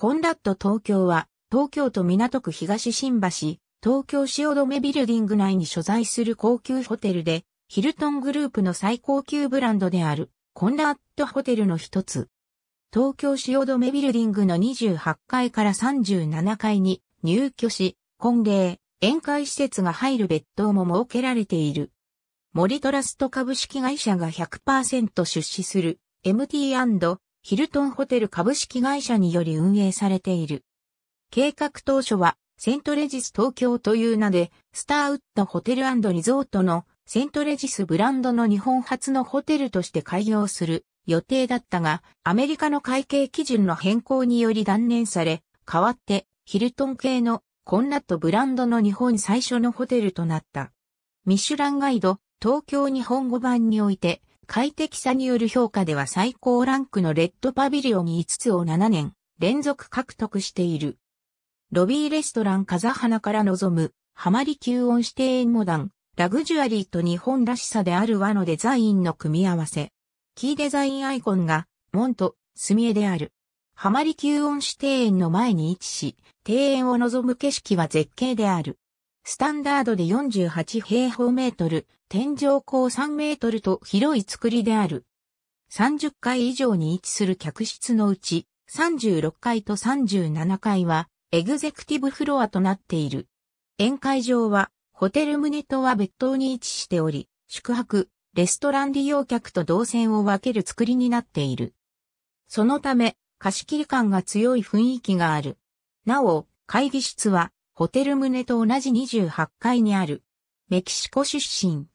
コンラッド東京は、東京都港区東新橋、東京汐留ビルディング内に所在する高級ホテルで、ヒルトングループの最高級ブランドである、コンラッドホテルの一つ。東京汐留ビルディングの28階から37階に入居し、婚礼、宴会施設が入る別棟も設けられている。森トラスト株式会社が100%出資する MT& ヒルトンホテル株式会社により運営されている。計画当初は、セントレジス東京という名で、スターウッドホテルリゾートのセントレジスブランドの日本初のホテルとして開業する予定だったが、アメリカの会計基準の変更により断念され、代わってヒルトン系のコンラットブランドの日本最初のホテルとなった。ミシュランガイド東京日本語版において快適さによる評価では最高ランクのレッドパビリオン5つを7年連続獲得している。ロビーレストラン風花から望む、ハマリ吸音指定モダン、ラグジュアリーと日本らしさである和のデザインの組み合わせ。キーデザインアイコンが、門と墨絵である。ハマリ吸音指定園の前に位置し、庭園を望む景色は絶景である。スタンダードで48平方メートル、天井高3メートルと広い作りである。30階以上に位置する客室のうち、36階と37階は、エグゼクティブフロアとなっている。宴会場は、ホテル棟とは別棟に位置しており、宿泊、レストラン利用客と動線を分ける作りになっている。そのため、貸し切り感が強い雰囲気がある。なお、会議室は、ホテル棟と同じ28階にある。メキシコ出身。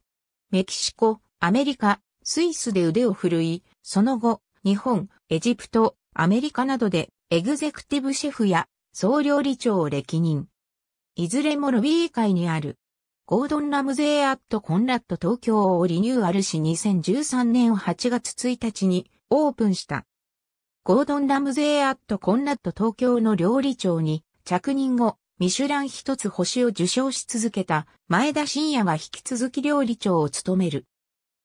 メキシコ、アメリカ、スイスで腕を振るい、その後、日本、エジプト、アメリカなどで、エグゼクティブシェフや総料理長を歴任。いずれもロビー界にある、ゴードン・ラムゼー・アット・コンラット東京をリニューアルし2013年8月1日にオープンした。ゴードン・ラムゼー・アット・コンラット東京の料理長に着任後、ミシュラン一つ星を受賞し続けた前田真也が引き続き料理長を務める。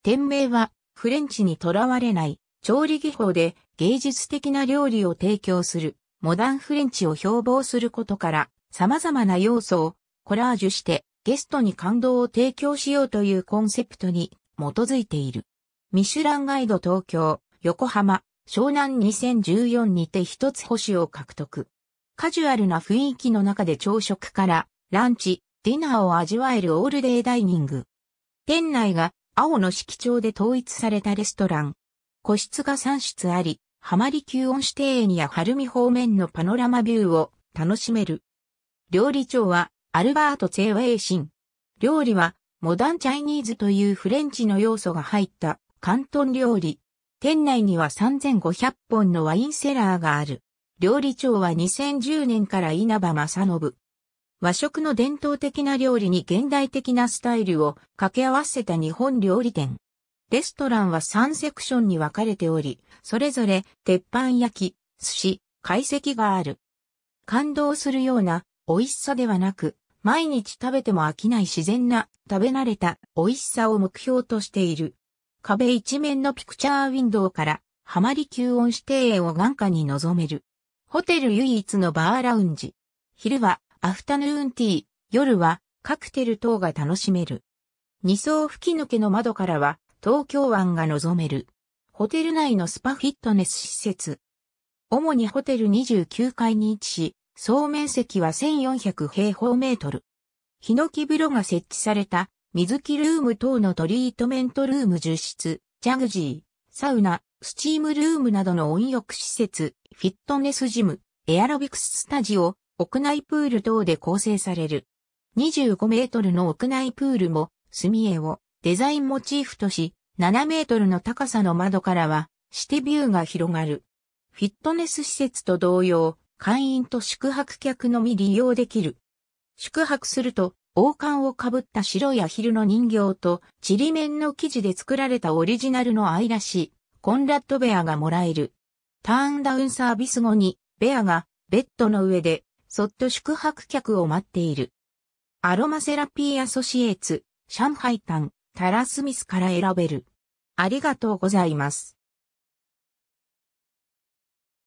店名はフレンチにとらわれない調理技法で芸術的な料理を提供するモダンフレンチを標榜することから様々な要素をコラージュしてゲストに感動を提供しようというコンセプトに基づいている。ミシュランガイド東京、横浜、湘南2014にて一つ星を獲得。カジュアルな雰囲気の中で朝食からランチ、ディナーを味わえるオールデイダイニング。店内が青の色調で統一されたレストラン。個室が3室あり、マリ宮恩師庭園や晴海方面のパノラマビューを楽しめる。料理長はアルバート・チェウェイシン。料理はモダンチャイニーズというフレンチの要素が入った広東料理。店内には3500本のワインセラーがある。料理長は2010年から稲葉正信。和食の伝統的な料理に現代的なスタイルを掛け合わせた日本料理店。レストランは3セクションに分かれており、それぞれ鉄板焼き、寿司、懐石がある。感動するような美味しさではなく、毎日食べても飽きない自然な食べ慣れた美味しさを目標としている。壁一面のピクチャーウィンドウから、ハマり吸音指定を眼下に望める。ホテル唯一のバーラウンジ。昼はアフタヌーンティー、夜はカクテル等が楽しめる。二層吹き抜けの窓からは東京湾が望める。ホテル内のスパフィットネス施設。主にホテル29階に位置し、総面積は1400平方メートル。ヒノキ風呂が設置された水着ルーム等のトリートメントルーム10室、ジャグジー、サウナ、スチームルームなどの温浴施設、フィットネスジム、エアロビクススタジオ、屋内プール等で構成される。25メートルの屋内プールも、墨絵をデザインモチーフとし、7メートルの高さの窓からは、ティビューが広がる。フィットネス施設と同様、会員と宿泊客のみ利用できる。宿泊すると、王冠をかぶった白いアヒルの人形と、ちりめんの生地で作られたオリジナルの愛らしい、コンラッドベアがもらえる。ターンダウンサービス後に、ベアがベッドの上で、そっと宿泊客を待っている。アロマセラピーアソシエーツ、上海タン、タラスミスから選べる。ありがとうございます。